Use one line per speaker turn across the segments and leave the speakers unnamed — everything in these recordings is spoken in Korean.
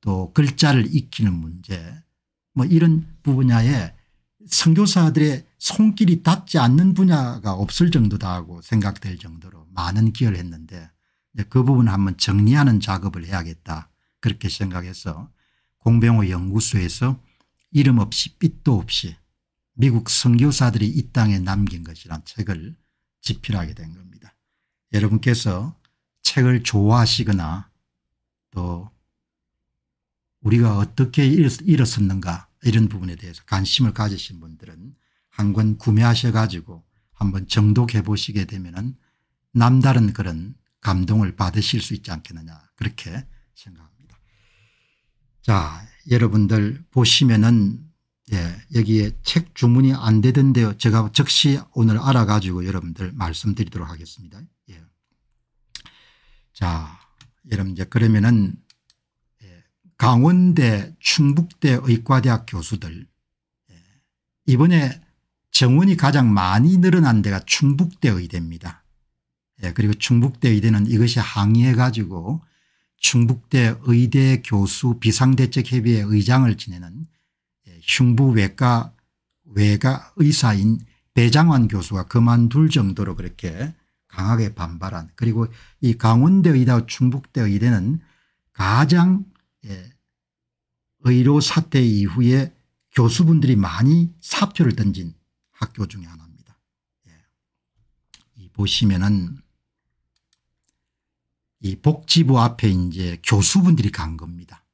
또 글자를 익히는 문제 뭐 이런 부 분야에 선교사들의 손길이 닿지 않는 분야가 없을 정도다고 생각될 정도로 많은 기여를 했는데 그 부분을 한번 정리하는 작업을 해야겠다 그렇게 생각해서 공병호 연구소에서 이름 없이 빛도 없이 미국 선교사들이 이 땅에 남긴 것이란 책을 집필하게 된 겁니다. 여러분께서 책을 좋아하시거나 우리가 어떻게 일었었는가 이런 부분에 대해서 관심을 가지신 분들은 한 권 구매하셔 가지고 한번 정독해 보시게 되면 남다른 그런 감동을 받으실 수 있지 않겠느냐 그렇게 생각합니다. 자 여러분들 보시면은 예, 여기에 책 주문이 안 되던데요. 제가 즉시 오늘 알아가지고 여러분들 말씀드리도록 하겠습니다. 예. 자 여러분 이제 그러면은 강원대 충북대 의과대학 교수들 예. 이번에 정원이 가장 많이 늘어난 데가 충북대 의대입니다. 예, 그리고 충북대 의대는 이것이 항의해 가지고 충북대 의대 교수 비상대책협의회 의장을 지내는 예, 흉부외과 외과 의사인 배장환 교수가 그만둘 정도로 그렇게 강하게 반발한 그리고 이 강원대 의대와 충북대 의대는 가장 의료 사태 이후에 교수분들이 많이 사표를 던진 학교 중에 하나입니다. 예. 보시면은 이 복지부 앞에 이제 교수분들이 간 겁니다.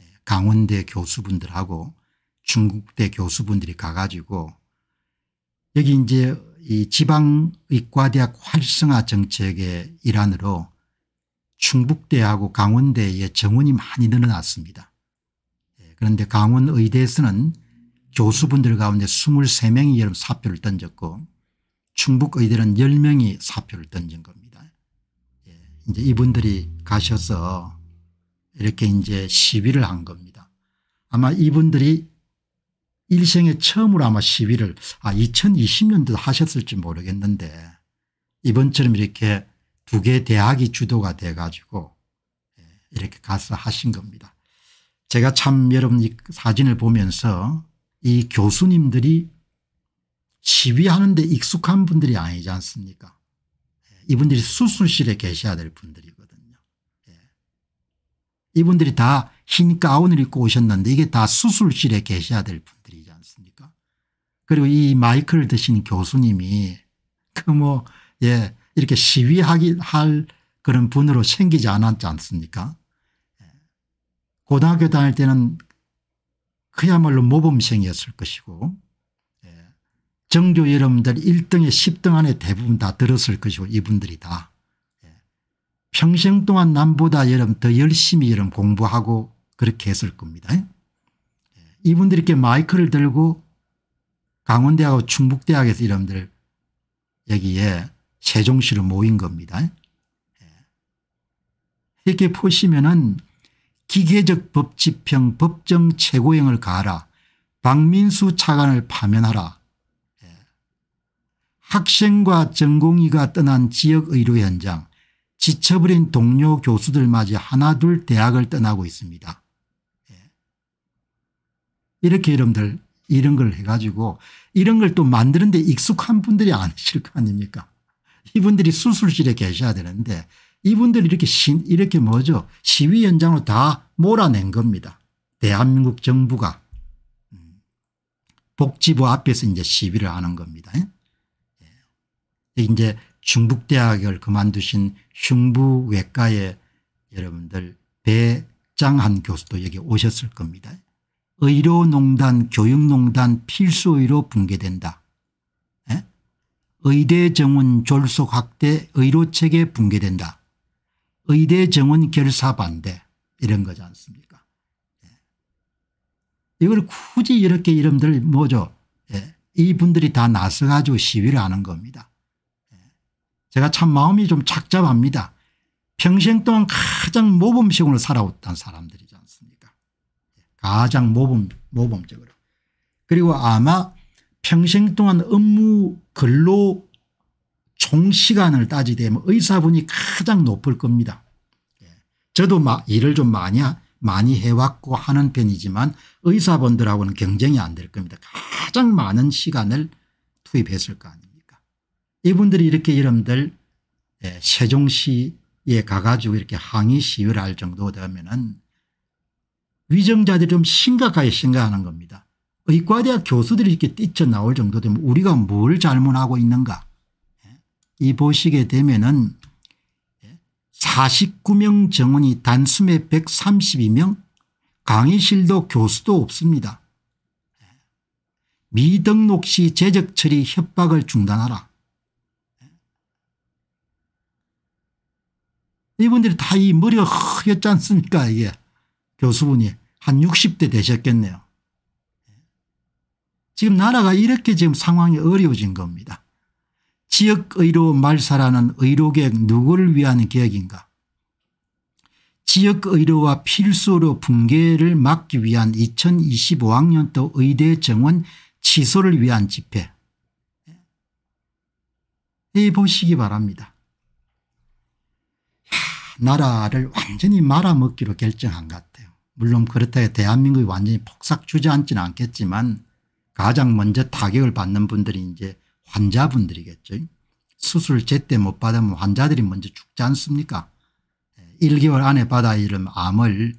예. 강원대 교수분들하고 중국대 교수분들이 가가지고 여기 이제 이 지방의과대학 활성화 정책의 일환으로 충북대하고 강원대의 정원이 많이 늘어났습니다. 그런데 강원의대에서는 교수분들 가운데 23명이 여름 사표를 던졌고 충북의대는 10명이 사표를 던진 겁니다. 예. 이제 이분들이 가셔서 이렇게 이제 시위를 한 겁니다. 아마 이분들이 일생에 처음으로 아마 시위를 아 2020년도 하셨을지 모르겠는데 이번처럼 이렇게 두 개 대학이 주도가 돼가지고 예, 이렇게 가서 하신 겁니다. 제가 참 여러분 이 사진을 보면서 이 교수님들이 시위하는 데 익숙한 분들이 아니지 않습니까 예, 이분들이 수술실에 계셔야 될 분들이거든요. 예. 이분들이 다 흰 가운을 입고 오셨는데 이게 다 수술실에 계셔야 될 분들이지 않습니까 그리고 이 마이크를 드신 교수님이 그 뭐 예 이렇게 시위하기 할 그런 분으로 생기지 않았지 않습니까 고등학교 다닐 때는 그야말로 모범생이었을 것이고 예, 정교 여러분들 1등에 10등 안에 대부분 다 들었을 것이고 이분들이 다 예, 평생 동안 남보다 여러분 더 열심히 여러분 공부하고 그렇게 했을 겁니다. 예, 이분들께 마이크를 들고 강원대하고 충북대학에서 여러분들 여기에 세종시로 모인 겁니다. 이렇게 보시면은 기계적 법집행 법정 최고형을 가하라. 박민수 차관을 파면하라. 예. 학생과 전공의가 떠난 지역의료 현장 지쳐버린 동료 교수들마저 하나둘 대학을 떠나고 있습니다. 예. 이렇게 여러분들 이런 걸 해가지고 이런 걸 또 만드는데 익숙한 분들이 아니실 거 아닙니까 이분들이 수술실에 계셔야 되는데 이분들이 렇게신 이렇게 뭐죠 시위 현장을다 몰아낸 겁니다. 대한민국 정부가 음. 복지부 앞에서 이제 시위를 하는 겁니다. 예? 예. 이제 중국대학을 그만두신 흉부외과의 여러분들 배장한 교수도 여기 오셨을 겁니다. 의료농단 교육농단 필수의로 붕괴된다. 에? 예? 의대 정원 졸속 확대 의료체계 붕괴된다. 의대 정원 결사 반대 이런 거지 않습니까 예. 이걸 굳이 이렇게 이름들 뭐죠 예. 이분들이 다 나서 가지고 시위를 하는 겁니다 예. 제가 참 마음이 좀 착잡합니다 평생 동안 가장 모범식으로 살아왔던 사람들이지 않습니까 가장 모범 모범적으로 그리고 아마 평생 동안 업무 근로 총시간을 따지되면 뭐 의사분이 가장 높을 겁니다. 예. 저도 일을 좀 많이 많이 해왔고 하는 편이지만 의사분들하고는 경쟁이 안 될 겁니다. 가장 많은 시간을 투입했을 거 아닙니까 이분들이 이렇게 여러분들 예, 세종시에 가가지고 이렇게 항의 시위를 할 정도 되면은 위정자들이 좀 심각하게 생각하는 겁니다. 의과대학 교수들이 이렇게 뛰쳐나올 정도 되면 우리가 뭘 잘못하고 있는가 이보시게 되면은 49명 정원이 단숨에 132명 강의실도 교수도 없습니다. 미등록 시 재적 처리 협박을 중단하라. 이분들이 다 이 머리가 흐렸지 않습니까 이게 교수분이 한 60대 되셨겠네요. 지금 나라가 이렇게 지금 상황이 어려워진 겁니다. 지역의료 말사라는 의료계획 누구를 위한 계획인가 지역의료와 필수로 붕괴를 막기 위한 2025학년도 의대 정원 취소를 위한 집회 예, 이 보시기 바랍니다. 나라를 완전히 말아먹기로 결정한 것 같아요. 물론 그렇다고 대한민국이 완전히 폭삭 주저앉지는 않겠지만 가장 먼저 타격을 받는 분들이 이제 환자분들이겠죠. 수술 제때 못 받으면 환자들이 먼저 죽지 않습니까 1개월 예, 안에 받아 이름 암을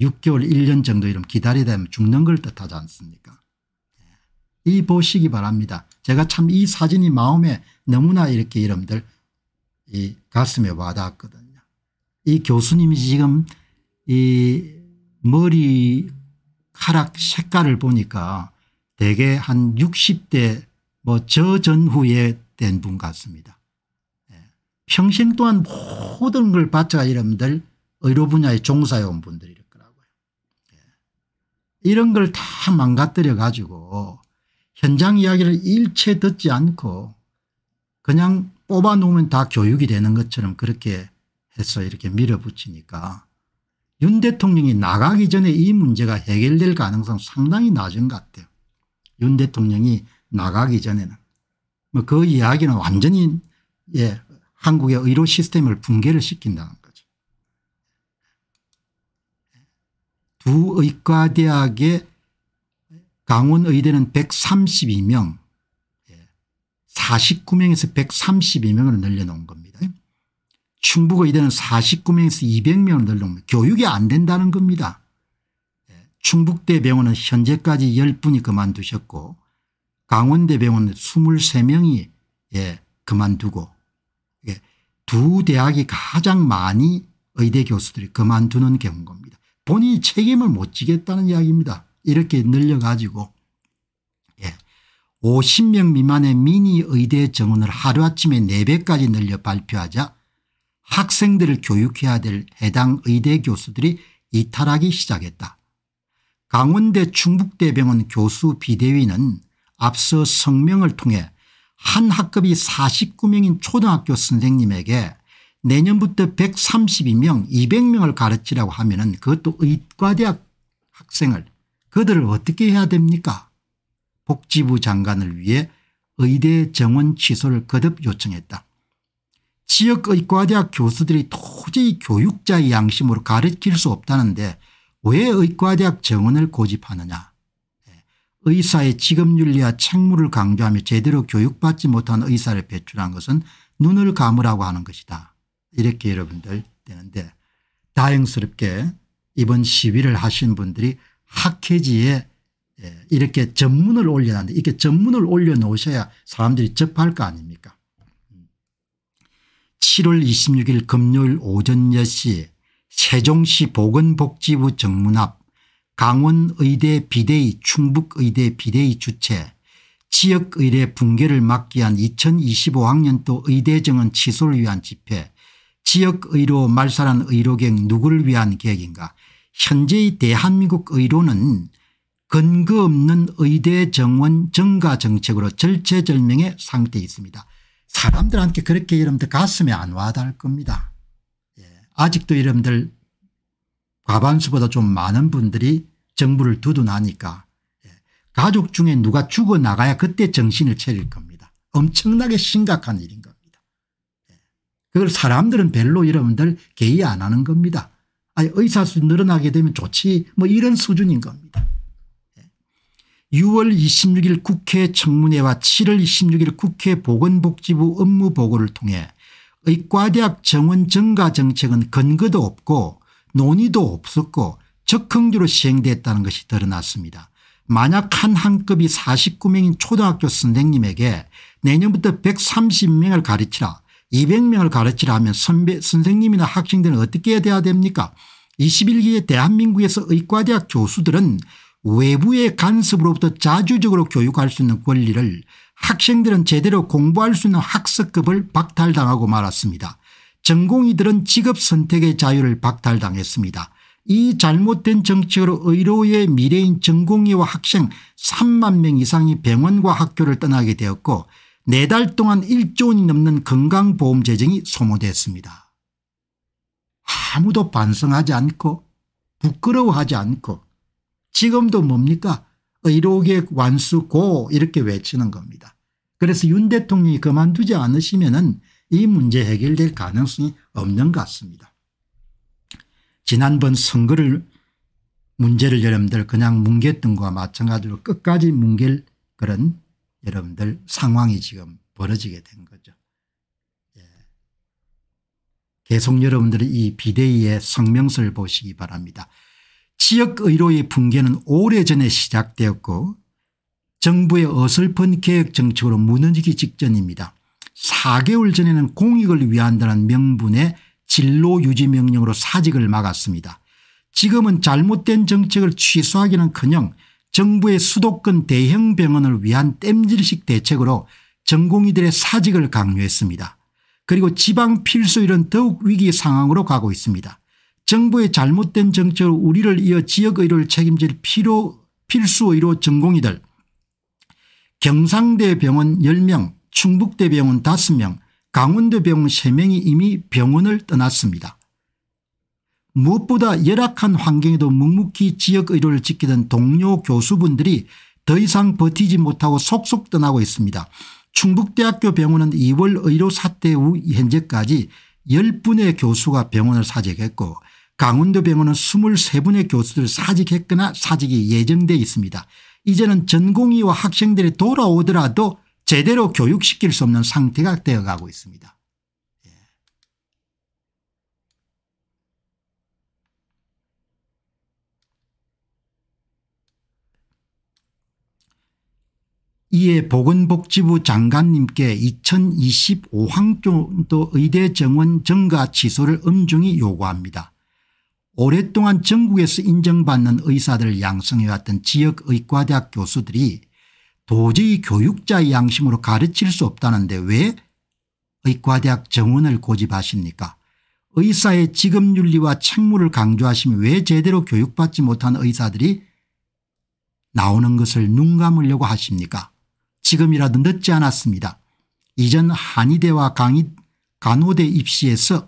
6개월 예, 1년 정도 이름 기다리다 면 죽는 걸 뜻하지 않습니까 예, 이 보시기 바랍니다. 제가 참 이 사진이 마음에 너무나 이렇게 이름들 이 가슴에 와닿았거든요. 이 교수님이 지금 이 머리 카락 색깔을 보니까 대개 한 60대 뭐 저전후에 된 분 같습니다. 예. 평생 동안 모든 걸 바쳐가 여러분들 의료 분야에 종사해 온 분들이 그라고요 예. 이런 걸 다 망가뜨려 가지고 현장 이야기를 일체 듣지 않고 그냥 뽑아 놓으면 다 교육이 되는 것처럼 그렇게 해서 이렇게 밀어붙이니까 윤 대통령이 나가기 전에 이 문제가 해결될 가능성 상당히 낮은 것 같아요. 윤 대통령이 나가기 전에는 뭐그 이야기는 완전히 예, 한국의 의료 시스템을 붕괴를 시킨다는 거죠. 두 의과대학의 강원의대는 132명 49명에서 예, 132명을 늘려놓은 겁니다. 충북의대는 49명에서 200명을 늘려놓은 겁니다. 교육이 안 된다는 겁니다. 예, 충북대병원은 현재까지 10분이 그만두셨고 강원대병원 23명이 예, 그만두고 예, 두 대학이 가장 많이 의대 교수들이 그만두는 경우인 겁니다. 본인이 책임을 못 지겠다는 이야기입니다. 이렇게 늘려가지고 예, 50명 미만의 미니 의대 정원을 하루아침에 4배까지 늘려 발표하자 학생들을 교육해야 될 해당 의대 교수들이 이탈하기 시작했다. 강원대 충북대병원 교수 비대위는 앞서 성명을 통해 한 학급이 49명인 초등학교 선생님에게 내년부터 132명 200명을 가르치라고 하면 은 그것도 의과대학 학생을 그들을 어떻게 해야 됩니까 복지부 장관을 위해 의대 정원 취소를 거듭 요청했다. 지역의과대학 교수들이 도저히 교육자의 양심으로 가르칠 수 없다는데 왜 의과대학 정원을 고집하느냐 의사의 직업윤리와 책무를 강조하며 제대로 교육받지 못한 의사를 배출한 것은 눈을 감으라고 하는 것이다. 이렇게 여러분들 되는데 다행스럽게 이번 시위를 하신 분들이 학회지에 예, 이렇게 전문을 올려놨는데 이렇게 전문을 올려놓으셔야 사람들이 접할 거 아닙니까 7월 26일 금요일 오전 10시 세종시 보건복지부 정문 앞 강원의대 비대위 충북의대 비대위 주최 지역의대 붕괴를 막기 위한 2025학년도 의대정원 취소를 위한 집회 지역의료 말살한 의료객 누구를 위한 계획인가 현재의 대한민국 의료는 근거 없는 의대 정원 증가 정책으로 절체절명의 상태에 있습니다. 사람들한테 그렇게 여러분들 가슴에 안 와닿을 겁니다. 예. 아직도 여러분들 과반수보다 좀 많은 분들이 정부를 두둔하니까 예, 가족 중에 누가 죽어나가야 그때 정신을 차릴 겁니다. 엄청나게 심각한 일인 겁니다. 예, 그걸 사람들은 별로 여러분들 개의 안 하는 겁니다. 아니 의사 수 늘어나게 되면 좋지 뭐 이런 수준인 겁니다. 6월 예. 26일 국회 청문회와 7월 26일 국회 보건복지부 업무보고를 통해 의과대학 정원 증가 정책은 근거도 없고 논의도 없었고 적흥주로 시행됐다는 것이 드러났습니다. 만약 한 학급이 49명인 초등학교 선생님에게 내년부터 130명을 가르치라 200명을 가르치라 하면 선배 선생님이나 학생들은 어떻게 돼야 됩니까 21기의 대한민국에서 의과대학 교수들은 외부의 간섭으로부터 자주적으로 교육할 수 있는 권리를 학생들은 제대로 공부할 수 있는 학습급을 박탈당하고 말았습니다. 전공의들은 직업 선택의 자유를 박탈당했습니다. 이 잘못된 정책으로 의료의 미래인 전공의와 학생 3만 명 이상이 병원과 학교를 떠나게 되었고 4달 동안 1조 원이 넘는 건강보험 재정이 소모됐습니다. 아무도 반성하지 않고 부끄러워하지 않고 지금도 뭡니까 의료계 완수 고 이렇게 외치는 겁니다. 그래서 윤 대통령이 그만두지 않으시면 은이 문제 해결될 가능성이 없는 것 같습니다. 지난번 선거를 문제를 여러분들 그냥 뭉갰던 것과 마찬가지로 끝까지 뭉갤 그런 여러분들 상황이 지금 벌어지게 된 거죠. 예. 계속 여러분들이 이 비대위의 성명서를 보시기 바랍니다. 지역의료의 붕괴는 오래전에 시작되었고 정부의 어설픈 계획정책으로 무너지기 직전입니다. 4개월 전에는 공익을 위한다는 명분의 진로 유지 명령으로 사직을 막았습니다. 지금은 잘못된 정책을 취소하기는커녕 정부의 수도권 대형 병원을 위한 땜질식 대책으로 전공의들의 사직을 강요했습니다. 그리고 지방 필수일은 더욱 위기 상황으로 가고 있습니다. 정부의 잘못된 정책으로 우리를 이어 지역의료를 책임질 필요 필수의료 전공의들 경상대 병원 10명 충북대 병원 5명 강원도 병원 3명이 이미 병원을 떠났습니다. 무엇보다 열악한 환경에도 묵묵히 지역의료를 지키던 동료 교수분들이 더 이상 버티지 못하고 속속 떠나고 있습니다. 충북대학교 병원은 2월 의료 사태 후 현재까지 10분의 교수가 병원을 사직했고 강원도 병원은 23분의 교수를 사직했거나 사직이 예정돼 있습니다. 이제는 전공의와 학생들이 돌아오더라도 제대로 교육시킬 수 없는 상태가 되어가고 있습니다. 예. 이에 보건복지부 장관님께 2025학년도 의대 정원 증가 취소를 엄중히 요구합니다. 오랫동안 전국에서 인정받는 의사들을 양성해왔던 지역의과대학 교수들이 도저히 교육자의 양심으로 가르칠 수 없다는데 왜 의과대학 정원을 고집하십니까 의사의 직업윤리와 책무를 강조하시면왜 제대로 교육받지 못한 의사들이 나오는 것을 눈 감으려고 하십니까 지금이라도 늦지 않았습니다. 이전 한의대와 강의, 간호대 입시에서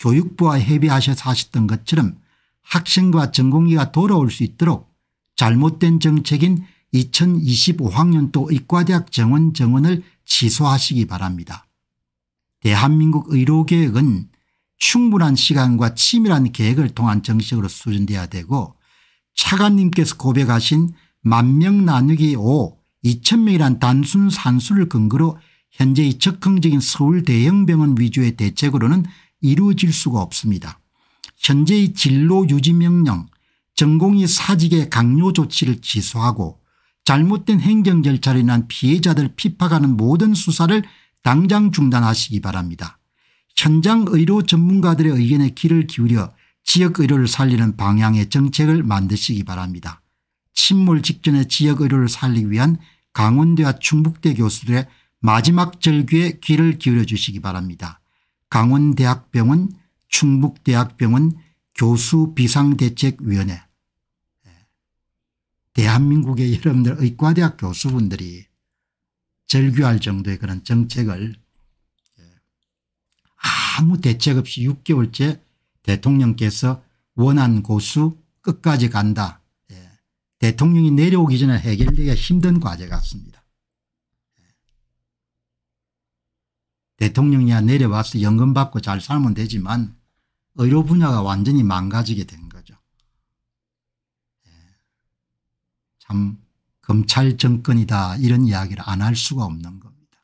교육부와 협의하셔서 하셨던 것처럼 학생과 전공의가 돌아올 수 있도록 잘못된 정책인 2025학년도 의과대학 정원 정원을 취소하시기 바랍니다. 대한민국 의료계획은 충분한 시간과 치밀한 계획을 통한 정식으로 수준돼야 되고 차관님께서 고백하신 만명 나누기 5 2천명이란 단순 산수를 근거로 현재의 적흥적인 서울 대형병원 위주의 대책으로는 이루어질 수가 없습니다. 현재의 진로 유지 명령, 전공의 사직의 강요 조치를 취소하고 잘못된 행정 절차로 인한 피해자들 피파가는 모든 수사를 당장 중단하시기 바랍니다. 현장 의료 전문가들의 의견에 귀를 기울여 지역 의료를 살리는 방향의 정책을 만드시기 바랍니다. 침몰 직전의 지역 의료를 살리기 위한 강원대와 충북대 교수들의 마지막 절규에 귀를 기울여 주시기 바랍니다. 강원대학병원, 충북대학병원, 교수비상대책위원회 대한민국의 여러분들 의과대학 교수분들이 절규할 정도의 그런 정책을 예, 아무 대책 없이 6개월째 대통령께서 원한 고수 끝까지 간다. 예, 대통령이 내려오기 전에 해결되기가 힘든 과제 같습니다. 예. 대통령이야 내려와서 연금 받고 잘 살면 되지만 의료 분야가 완전히 망가지게 된참 검찰 정권이다 이런 이야기를 안 할 수가 없는 겁니다.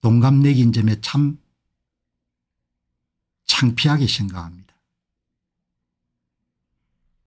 동갑내기인 음. 점에 참 창피하게 생각합니다.